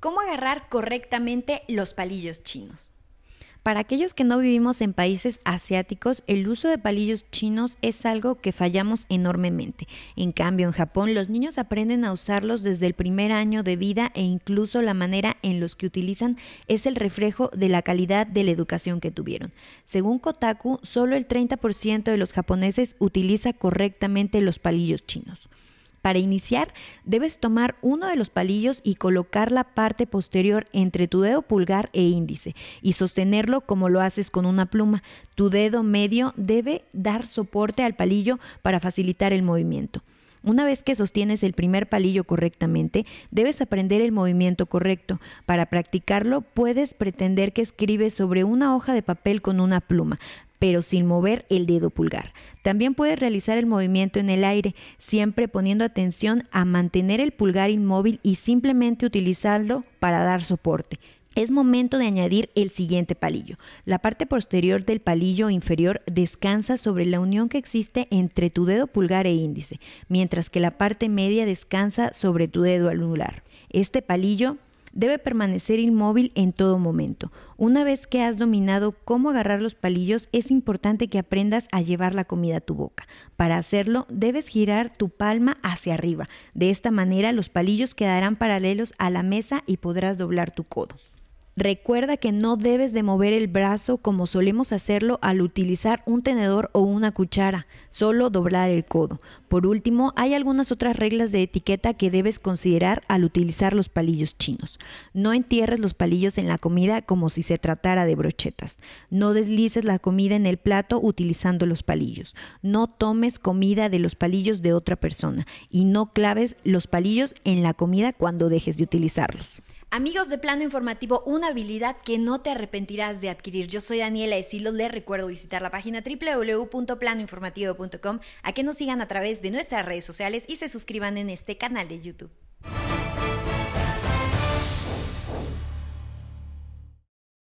¿Cómo agarrar correctamente los palillos chinos? Para aquellos que no vivimos en países asiáticos, el uso de palillos chinos es algo que fallamos enormemente. En cambio, en Japón los niños aprenden a usarlos desde el primer año de vida e incluso la manera en los que utilizan es el reflejo de la calidad de la educación que tuvieron. Según Kotaku, solo el 30% de los japoneses utiliza correctamente los palillos chinos. Para iniciar, debes tomar uno de los palillos y colocar la parte posterior entre tu dedo pulgar e índice y sostenerlo como lo haces con una pluma. Tu dedo medio debe dar soporte al palillo para facilitar el movimiento. Una vez que sostienes el primer palillo correctamente, debes aprender el movimiento correcto. Para practicarlo, puedes pretender que escribes sobre una hoja de papel con una pluma, pero sin mover el dedo pulgar. También puedes realizar el movimiento en el aire, siempre poniendo atención a mantener el pulgar inmóvil y simplemente utilizarlo para dar soporte. Es momento de añadir el siguiente palillo. La parte posterior del palillo inferior descansa sobre la unión que existe entre tu dedo pulgar e índice, mientras que la parte media descansa sobre tu dedo anular. Este palillo debe permanecer inmóvil en todo momento. Una vez que has dominado cómo agarrar los palillos, es importante que aprendas a llevar la comida a tu boca. Para hacerlo, debes girar tu palma hacia arriba. De esta manera, los palillos quedarán paralelos a la mesa y podrás doblar tu codo. Recuerda que no debes de mover el brazo como solemos hacerlo al utilizar un tenedor o una cuchara, solo doblar el codo. Por último, hay algunas otras reglas de etiqueta que debes considerar al utilizar los palillos chinos. No entierres los palillos en la comida como si se tratara de brochetas. No deslices la comida en el plato utilizando los palillos. No tomes comida de los palillos de otra persona y no claves los palillos en la comida cuando dejes de utilizarlos. Amigos de Plano Informativo, una habilidad que no te arrepentirás de adquirir. Yo soy Daniela Esilo, les recuerdo visitar la página www.planoinformativo.com, a que nos sigan a través de nuestras redes sociales y se suscriban en este canal de YouTube.